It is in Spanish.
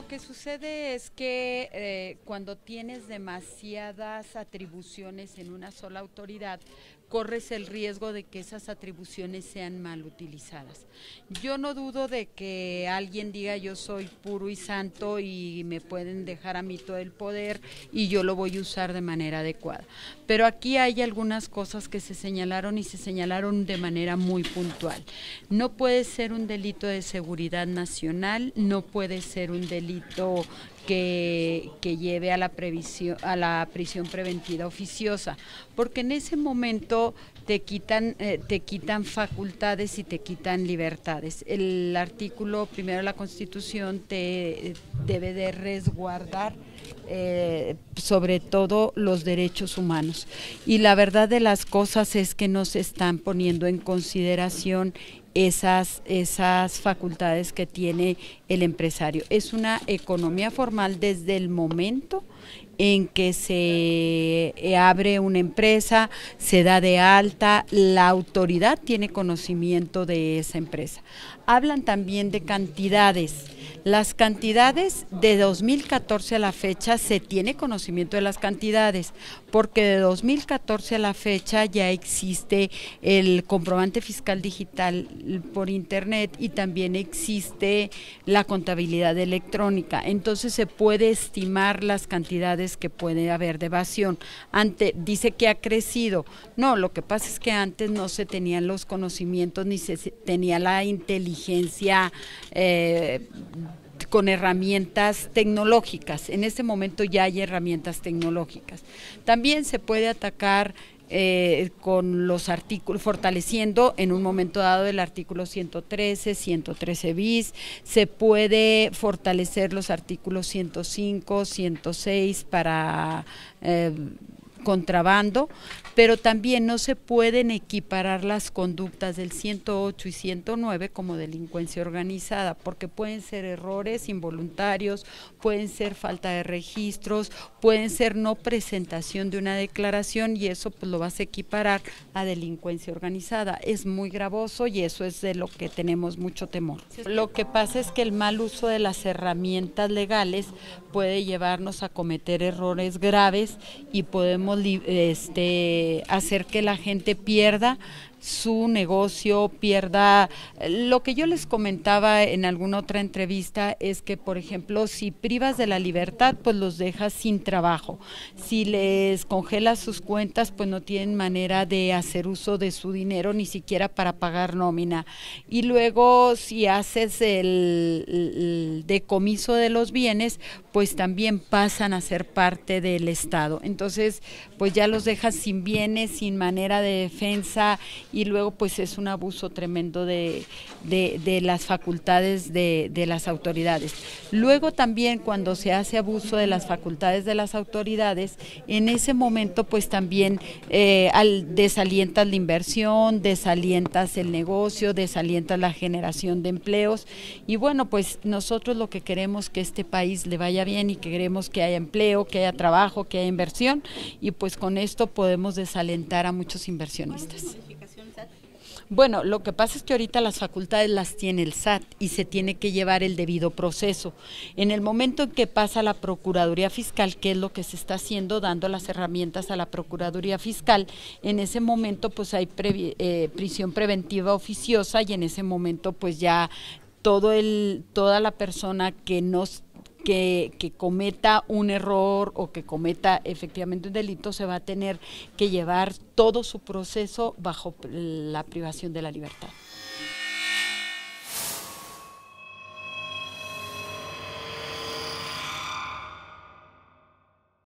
lo que sucede es que eh, cuando tienes demasiadas atribuciones en una sola autoridad, corres el riesgo de que esas atribuciones sean mal utilizadas. Yo no dudo de que alguien diga yo soy puro y santo y me pueden dejar a mí todo el poder y yo lo voy a usar de manera adecuada. Pero aquí hay algunas cosas que se señalaron y se señalaron de manera muy puntual. No puede ser un delito de seguridad nacional, no puede ser un delito que, lleve a la, previsión, a la prisión preventiva oficiosa, porque en ese momento te quitan, eh, te quitan facultades y te quitan libertades. El artículo primero de la Constitución te eh, debe de resguardar eh, sobre todo los derechos humanos. Y la verdad de las cosas es que nos están poniendo en consideración esas, esas facultades que tiene el empresario. Es una economía formal desde el momento en que se eh, abre una empresa, se da de alta, la autoridad tiene conocimiento de esa empresa. Hablan también de cantidades. Las cantidades de 2014 a la fecha se tiene conocimiento de las cantidades, porque de 2014 a la fecha ya existe el comprobante fiscal digital por internet y también existe la contabilidad electrónica. Entonces se puede estimar las cantidades que puede haber de evasión. Ante, dice que ha crecido. No, lo que pasa es que antes no se tenían los conocimientos ni se tenía la inteligencia. Eh, con herramientas tecnológicas. En este momento ya hay herramientas tecnológicas. También se puede atacar eh, con los artículos, fortaleciendo en un momento dado el artículo 113, 113 bis, se puede fortalecer los artículos 105, 106 para eh, contrabando, pero también no se pueden equiparar las conductas del 108 y 109 como delincuencia organizada, porque pueden ser errores involuntarios, pueden ser falta de registros, pueden ser no presentación de una declaración y eso pues, lo vas a equiparar a delincuencia organizada. Es muy gravoso y eso es de lo que tenemos mucho temor. Lo que pasa es que el mal uso de las herramientas legales puede llevarnos a cometer errores graves y podemos este, hacer que la gente pierda su negocio pierda. Lo que yo les comentaba en alguna otra entrevista es que, por ejemplo, si privas de la libertad, pues los dejas sin trabajo. Si les congelas sus cuentas, pues no tienen manera de hacer uso de su dinero ni siquiera para pagar nómina. Y luego si haces el, decomiso de los bienes, pues también pasan a ser parte del Estado. Entonces, pues ya los dejas sin bienes, sin manera de defensa y luego pues es un abuso tremendo de, las facultades de, las autoridades. Luego también cuando se hace abuso de las facultades de las autoridades, en ese momento pues también eh, desalientas la inversión, desalientas el negocio, desalientas la generación de empleos y bueno pues nosotros lo que queremos que este país le vaya bien y que queremos que haya empleo, que haya trabajo, que haya inversión y pues con esto podemos desalentar a muchos inversionistas. Bueno, lo que pasa es que ahorita las facultades las tiene el SAT y se tiene que llevar el debido proceso. En el momento en que pasa la Procuraduría Fiscal, que es lo que se está haciendo, dando las herramientas a la Procuraduría Fiscal, en ese momento pues hay eh, prisión preventiva oficiosa y en ese momento pues ya todo el, toda la persona que no que, cometa un error o que cometa efectivamente un delito, se va a tener que llevar todo su proceso bajo la privación de la libertad.